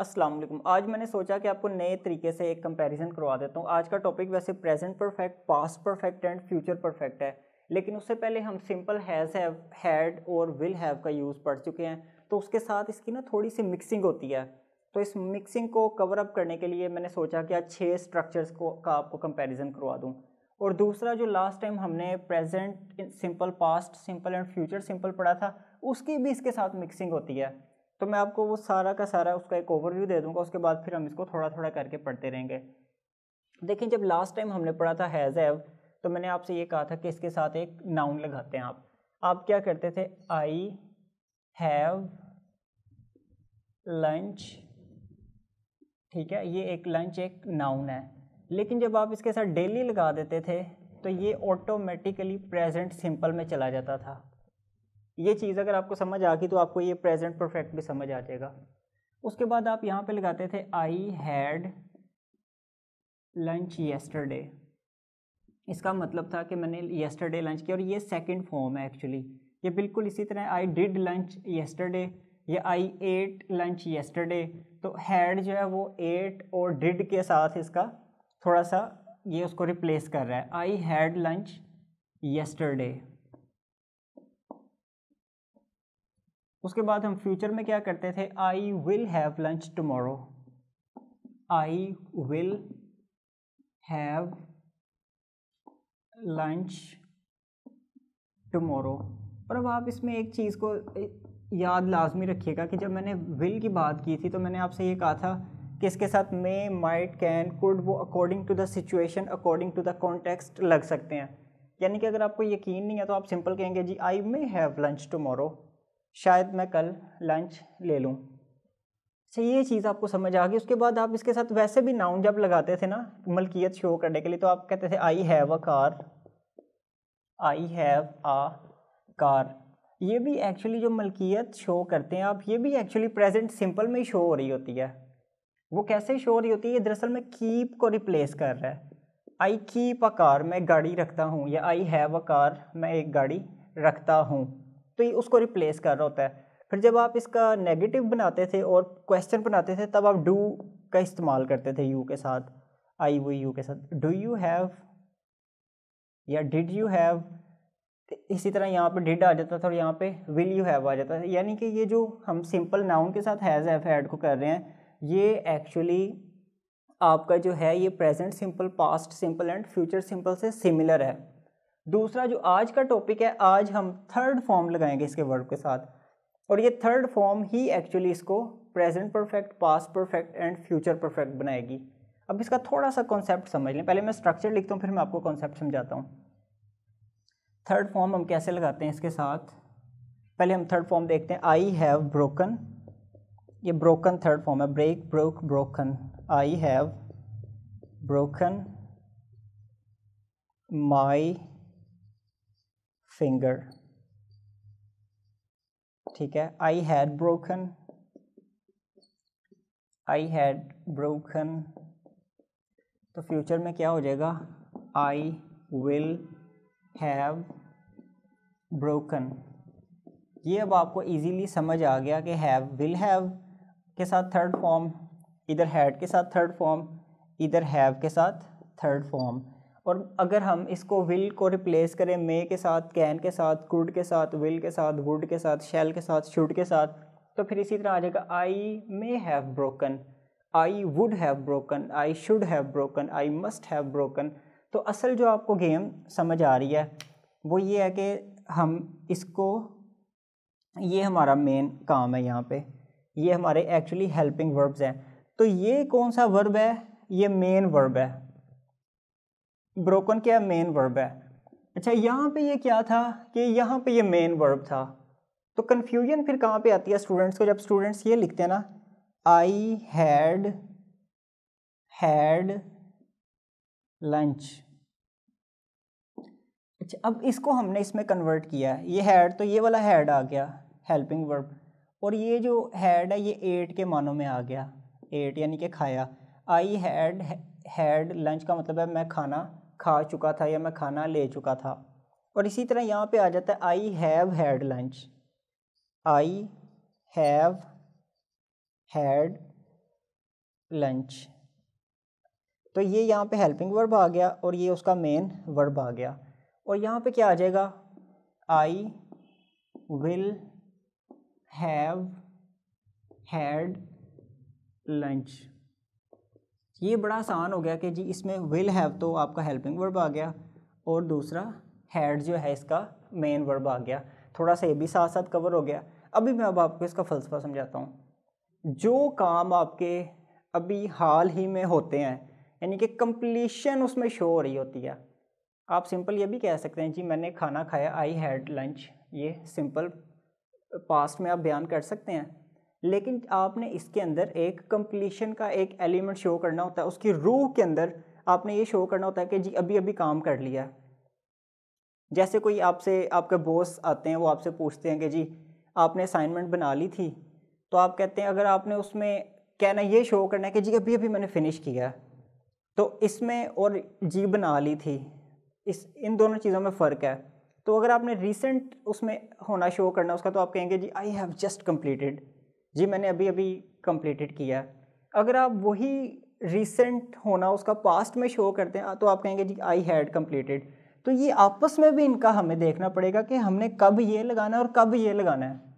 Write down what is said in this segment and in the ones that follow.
अस्सलाम वालेकुम आज मैंने सोचा कि आपको नए तरीके से एक कंपैरिजन करवा देता हूँ आज का टॉपिक वैसे present perfect past perfect and future perfect है लेकिन उससे पहले हम सिंपल हैज़ हैव हैड और विल हैव का यूज़ पढ़ चुके हैं तो उसके साथ इसकी ना थोड़ी सी मिक्सिंग होती है तो इस मिक्सिंग को कवर अप करने के लिए मैंने सोचा कि आज छः स्ट्रक्चर्स को का आपको कंपेरिजन करवा दूँ और दूसरा जो लास्ट टाइम हमने present simple past simple and future simple पढ़ा था उसकी भी इसके साथ मिक्सिंग होती है तो मैं आपको वो सारा का सारा उसका एक ओवरव्यू दे दूंगा उसके बाद फिर हम इसको थोड़ा थोड़ा करके पढ़ते रहेंगे देखिए जब लास्ट टाइम हमने पढ़ा था हैज़ एव तो मैंने आपसे ये कहा था कि इसके साथ एक नाउन लगाते हैं आप आप क्या करते थे आई हैव लंच ठीक है ये एक लंच एक नाउन है लेकिन जब आप इसके साथ डेली लगा देते थे तो ये ऑटोमेटिकली प्रेजेंट सिंपल में चला जाता था ये चीज़ अगर आपको समझ आ गई तो आपको ये प्रेजेंट परफेक्ट भी समझ आ जाएगा उसके बाद आप यहाँ पे लगाते थे आई हैड लंच येस्टरडे इसका मतलब था कि मैंने येस्टरडे लंच किया और ये सेकंड फॉर्म है एक्चुअली ये बिल्कुल इसी तरह आई डिड लंच येस्टरडे या आई एट लंच येस्टरडे तो हैड जो है वो एट और डिड के साथ इसका थोड़ा सा ये उसको रिप्लेस कर रहा है आई हैड लंच येस्टरडे उसके बाद हम फ्यूचर में क्या करते थे I will have lunch tomorrow I will have lunch tomorrow और अब आप इसमें एक चीज़ को याद लाजमी रखिएगा कि जब मैंने विल की बात की थी तो मैंने आपसे ये कहा था कि इसके साथ मे माइट कैन कुड वो according to the situation according to the context लग सकते हैं यानी कि अगर आपको यकीन नहीं है तो आप सिंपल कहेंगे जी I may have lunch tomorrow शायद मैं कल लंच ले लूँ अच्छा ये चीज़ आपको समझ आ गई उसके बाद आप इसके साथ वैसे भी नाउन जब लगाते थे ना मलकियत शो करने के लिए तो आप कहते थे I have a car I have a car ये भी एक्चुअली जो मलकियत शो करते हैं आप ये भी एक्चुअली प्रेजेंट सिंपल में ही शो हो रही होती है वो कैसे शो हो रही होती है ये दरअसल में कीप को रिप्लेस कर रहा है आई कीप अ कार मैं गाड़ी रखता हूँ या आई हैव अ कार मैं एक गाड़ी रखता हूँ तो ये उसको रिप्लेस कर रहा होता है फिर जब आप इसका नेगेटिव बनाते थे और क्वेश्चन बनाते थे तब आप डू का इस्तेमाल करते थे यू के साथ आई वो यू के साथ डू यू हैव या डिड यू हैव इसी तरह यहाँ पे डिड आ जाता था और यहाँ पे विल यू हैव आ जाता था यानी कि ये जो हम सिंपल नाउन के साथ हैज़ हैव हैड को कर रहे हैं ये एक्चुअली आपका जो है ये present simple past simple and future simple से सिमिलर है दूसरा जो आज का टॉपिक है आज हम थर्ड फॉर्म लगाएंगे इसके वर्ब के साथ और ये थर्ड फॉर्म ही एक्चुअली इसको present perfect past perfect and future perfect बनाएगी अब इसका थोड़ा सा कॉन्सेप्ट समझ लें पहले मैं स्ट्रक्चर लिखता हूँ फिर मैं आपको कॉन्सेप्ट समझाता हूँ थर्ड फॉर्म हम कैसे लगाते हैं इसके साथ पहले हम थर्ड फॉर्म देखते हैं आई हैव ब्रोकन ये ब्रोकन थर्ड फॉर्म है break broke broken I have broken my finger ठीक है I had broken I had broken तो फ्यूचर में क्या हो जाएगा आई विल हैव ब्रोकन ये अब आपको ईजीली समझ आ गया कि हैव विल हैव के साथ थर्ड फॉर्म इधर हैड के साथ थर्ड फॉर्म इधर हैव के साथ थर्ड फॉर्म और अगर हम इसको विल को रिप्लेस करें मे के साथ कैन के साथ कुड के साथ विल के साथ गुड के साथ शैल के साथ शुड के साथ तो फिर इसी तरह आ जाएगा I may have broken I would have broken I should have broken I must have broken तो असल जो आपको गेम समझ आ रही है वो ये है कि हम इसको ये हमारा मेन काम है यहाँ पे ये हमारे एक्चुअली हेल्पिंग वर्ब्स हैं तो ये कौन सा वर्ब है ये मेन वर्ब है ब्रोकन क्या मेन वर्ब है अच्छा यहाँ पे ये क्या था कि यहाँ पे ये मेन वर्ब था तो कन्फ्यूजन फिर कहाँ पे आती है स्टूडेंट्स को जब स्टूडेंट्स ये लिखते हैं ना आई हैड हैड लंच अच्छा अब इसको हमने इसमें कन्वर्ट किया है ये हैड तो ये वाला हैड आ गया हेल्पिंग वर्ब और ये जो हैड है ये एट के मानों में आ गया एट यानी कि खाया आई हैड हैड लंच का मतलब है मैं खाना खा चुका था या मैं खाना ले चुका था और इसी तरह यहाँ पे आ जाता है I have had lunch I have had lunch तो ये यहाँ पे हेल्पिंग वर्ब आ गया और ये उसका मेन वर्ब आ गया और यहाँ पे क्या आ जाएगा I will have had lunch ये बड़ा आसान हो गया कि जी इसमें विल हैव तो आपका हेल्पिंग वर्ब आ गया और दूसरा हैड जो है इसका मेन वर्ब आ गया थोड़ा सा ये भी साथ साथ कवर हो गया अभी मैं अब आपको इसका फ़लसफा समझाता हूँ जो काम आपके अभी हाल ही में होते हैं यानी कि कंप्लीशन उसमें शो हो रही होती है आप सिंपल ये भी कह सकते हैं जी मैंने खाना खाया आई हैड लंच ये सिंपल पास्ट में आप बयान कर सकते हैं लेकिन आपने इसके अंदर एक कंप्लीशन का एक एलिमेंट शो करना होता है उसकी रूह के अंदर आपने ये शो करना होता है कि जी अभी अभी काम कर लिया जैसे कोई आपसे आपके बॉस आते हैं वो आपसे पूछते हैं कि जी आपने असाइनमेंट बना ली थी तो आप कहते हैं अगर आपने उसमें कहना ये शो करना है कि जी अभी अभी मैंने फिनिश किया तो इसमें और जी बना ली थी इस इन दोनों चीज़ों में फ़र्क है तो अगर आपने रिसेंट उसमें होना शो करना उसका तो आप कहेंगे जी आई हैव जस्ट कम्प्लीटेड जी मैंने अभी अभी कंप्लीटेड किया अगर आप वही रिसेंट होना उसका पास्ट में शो करते हैं तो आप कहेंगे जी आई हैड कम्प्लीटेड तो ये आपस में भी इनका हमें देखना पड़ेगा कि हमने कब ये लगाना है और कब ये लगाना है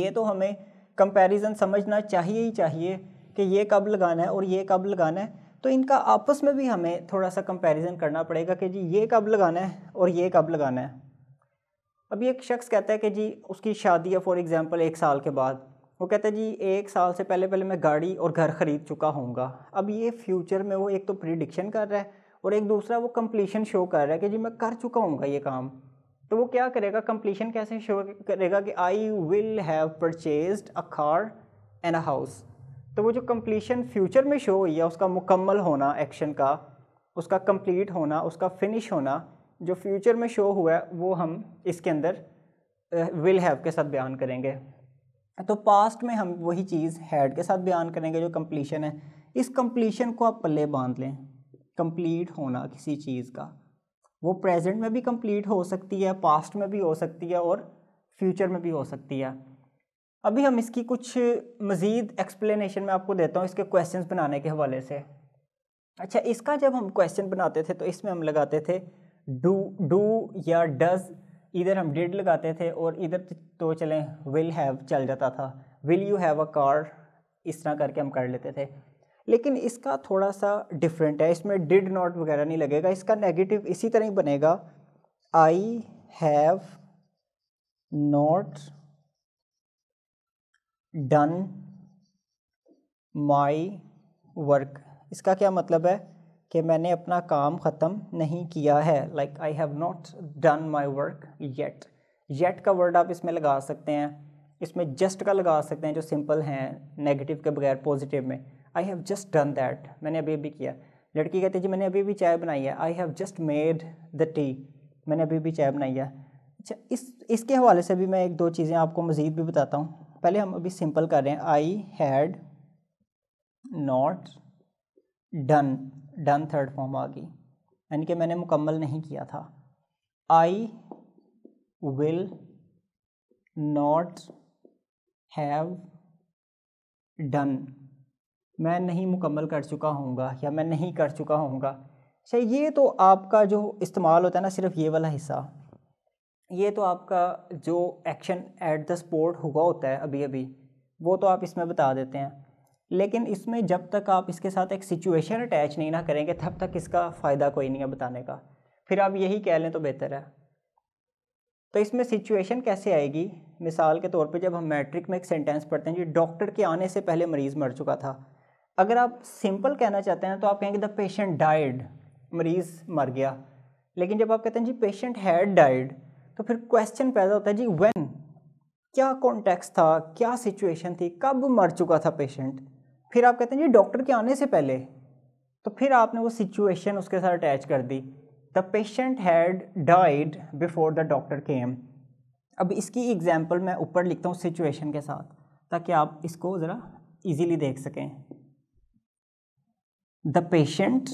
ये तो हमें कंपैरिजन समझना चाहिए ही चाहिए कि ये कब लगाना है और ये कब लगाना है तो इनका आपस में भी हमें थोड़ा सा कंपैरिजन करना पड़ेगा कि जी ये कब लगाना है और ये कब लगाना है अभी एक शख्स कहता है कि जी उसकी शादी है फॉर एग्ज़ाम्पल एक साल के बाद वो कहता है जी एक साल से पहले पहले मैं गाड़ी और घर ख़रीद चुका होऊंगा अब ये फ्यूचर में वो एक तो प्रिडिक्शन कर रहा है और एक दूसरा वो कम्प्लीशन शो कर रहा है कि जी मैं कर चुका हूँ ये काम तो वो क्या करेगा कम्प्लीशन कैसे शो करेगा कि I will have purchase a car and a house तो वो जो कम्प्लीशन फ्यूचर में शो हुई है उसका मुकम्मल होना एक्शन का उसका कम्प्लीट होना उसका फिनिश होना जो फ्यूचर में शो हुआ है वो हम इसके अंदर विल हैव के साथ बयान करेंगे तो पास्ट में हम वही चीज़ हैड के साथ बयान करेंगे जो कम्प्लीशन है इस कम्प्लीशन को आप पल्ले बांध लें कम्प्लीट होना किसी चीज़ का वो प्रेजेंट में भी कम्प्लीट हो सकती है पास्ट में भी हो सकती है और फ्यूचर में भी हो सकती है अभी हम इसकी कुछ मज़ीद एक्सप्लेनेशन मैं आपको देता हूँ इसके क्वेश्चंस बनाने के हवाले से अच्छा इसका जब हम क्वेश्चन बनाते थे तो इसमें हम लगाते थे डू डू या डज़ इधर हम डिड लगाते थे और इधर तो चलें विल हैव चल जाता था will you have a car इस तरह करके हम कर लेते थे लेकिन इसका थोड़ा सा डिफरेंट है इसमें डिड नॉट वगैरह नहीं लगेगा इसका नेगेटिव इसी तरह ही बनेगा I have not done my work इसका क्या मतलब है कि मैंने अपना काम ख़त्म नहीं किया है like I have not done my work yet yet का वर्ड आप इसमें लगा सकते हैं इसमें जस्ट का लगा सकते हैं जो सिंपल हैं नेगेटिव के बगैर पॉजिटिव में I have just done that मैंने अभी अभी किया लड़की कहती है जी मैंने अभी भी चाय बनाई है I have just made the tea मैंने अभी भी चाय बनाई है अच्छा इस इसके हवाले से भी मैं एक दो चीज़ें आपको मज़ीद भी बताता हूँ पहले हम अभी सिंपल कर रहे हैं I had not done done third form आ गई यानी कि मैंने मुकम्मल नहीं किया था I will not have done मैं नहीं मुकम्मल कर चुका होऊंगा या मैं नहीं कर चुका हूँगा अच्छा ये तो आपका जो इस्तेमाल होता है ना सिर्फ ये वाला हिस्सा ये तो आपका जो एक्शन एट द स्पोर्ट हुआ होता है अभी अभी वो तो आप इसमें बता देते हैं लेकिन इसमें जब तक आप इसके साथ एक सिचुएशन अटैच नहीं ना करेंगे तब तक इसका फ़ायदा कोई नहीं है बताने का फिर आप यही कह लें तो बेहतर है तो इसमें सिचुएशन कैसे आएगी मिसाल के तौर पे जब हम मैट्रिक में एक सेंटेंस पढ़ते हैं जी डॉक्टर के आने से पहले मरीज़ मर चुका था अगर आप सिंपल कहना चाहते हैं तो आप कहेंगे द पेशेंट डाइड मरीज़ मर गया लेकिन जब आप कहते हैं जी पेशेंट हैड डाइड तो फिर क्वेश्चन पैदा होता है जी वेन क्या कॉन्टेक्स्ट था क्या सिचुएशन थी कब मर चुका था पेशेंट फिर आप कहते हैं जी डॉक्टर के आने से पहले तो फिर आपने वो सिचुएशन उसके साथ अटैच कर दी the patient had died before the doctor came अब इसकी एग्जाम्पल मैं ऊपर लिखता हूँ सिचुएशन के साथ ताकि आप इसको ज़रा ईजीली देख सकें the patient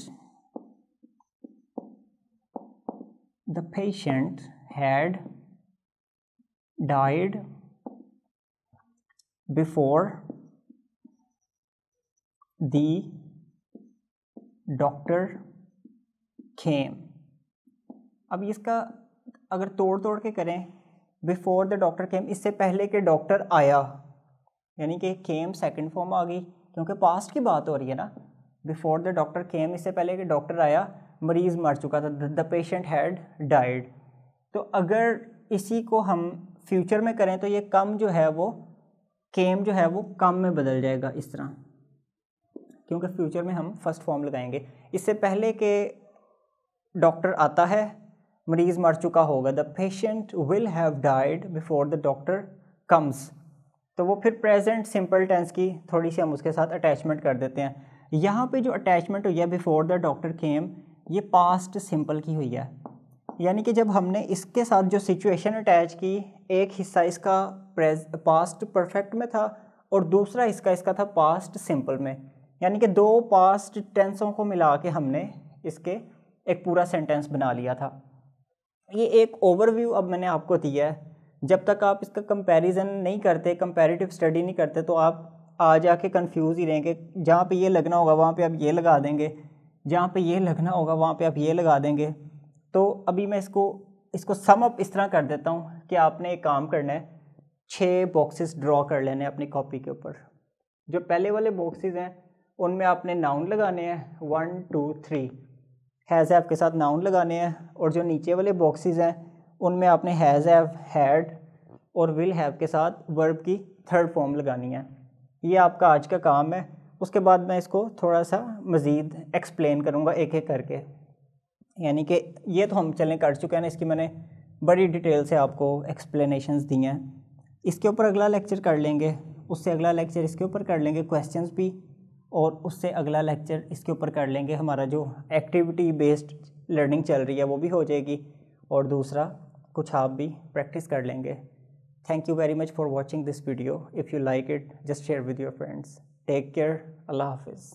the patient had died before the doctor came अब इसका अगर तोड़ तोड़ के करें बिफोर द डॉक्टर came इससे पहले के डॉक्टर आया यानी कि came second form आ गई क्योंकि पास्ट की बात हो रही है ना बिफोर द डॉक्टर came इससे पहले के डॉक्टर आया मरीज़ मर चुका था द पेशेंट हैड डाइड तो अगर इसी को हम फ्यूचर में करें तो ये कम जो है वो came जो है वो कम में बदल जाएगा इस तरह क्योंकि फ्यूचर में हम फर्स्ट फॉर्म लगाएंगे इससे पहले के डॉक्टर आता है मरीज़ मर चुका होगा the patient will have died before the doctor comes तो वो फिर प्रेजेंट सिंपल टेंस की थोड़ी सी हम उसके साथ अटैचमेंट कर देते हैं यहाँ पे जो अटैचमेंट हुई है बिफोर द डॉक्टर केम ये पास्ट सिंपल की हुई है यानी कि जब हमने इसके साथ जो सिचुएशन अटैच की एक हिस्सा इसका प्रेज पास्ट परफेक्ट में था और दूसरा हिस्सा इसका था पास्ट सिंपल में यानी कि दो पास्ट टेंसों को मिला के हमने इसके एक पूरा सेंटेंस बना लिया था ये एक ओवरव्यू अब मैंने आपको दिया है जब तक आप इसका कंपैरिजन नहीं करते कंपैरेटिव स्टडी नहीं करते तो आप आ जाके कंफ्यूज ही रहेंगे जहाँ पे ये लगना होगा वहाँ पे आप ये लगा देंगे जहाँ पे ये लगना होगा वहाँ पे आप ये लगा देंगे तो अभी मैं इसको इसको सम अप इस तरह कर देता हूँ कि आपने एक काम करना है छः बॉक्सेस ड्रॉ कर लेने अपनी कॉपी के ऊपर जो पहले वाले बॉक्सेस हैं उनमें आपने नाउन लगाने हैं one two three has have के साथ नाउन लगाने हैं और जो नीचे वाले बॉक्सेस हैं उनमें आपने हैज़ हैव हैड और विल हैव के साथ वर्ब की थर्ड फॉर्म लगानी है ये आपका आज का काम है उसके बाद मैं इसको थोड़ा सा मज़ीद एक्सप्लेन करूँगा एक एक करके यानी कि ये तो हम चलें कर चुके हैं इसकी मैंने बड़ी डिटेल से आपको एक्सप्लेनेशंस दी हैं इसके ऊपर अगला लेक्चर कर लेंगे उससे अगला लेक्चर इसके ऊपर कर लेंगे क्वेश्चंस भी और उससे अगला लेक्चर इसके ऊपर कर लेंगे हमारा जो एक्टिविटी बेस्ड लर्निंग चल रही है वो भी हो जाएगी और दूसरा कुछ आप भी प्रैक्टिस कर लेंगे thank you very much for watching this video if you like it just share with your friends take care अल्लाह हाफिज़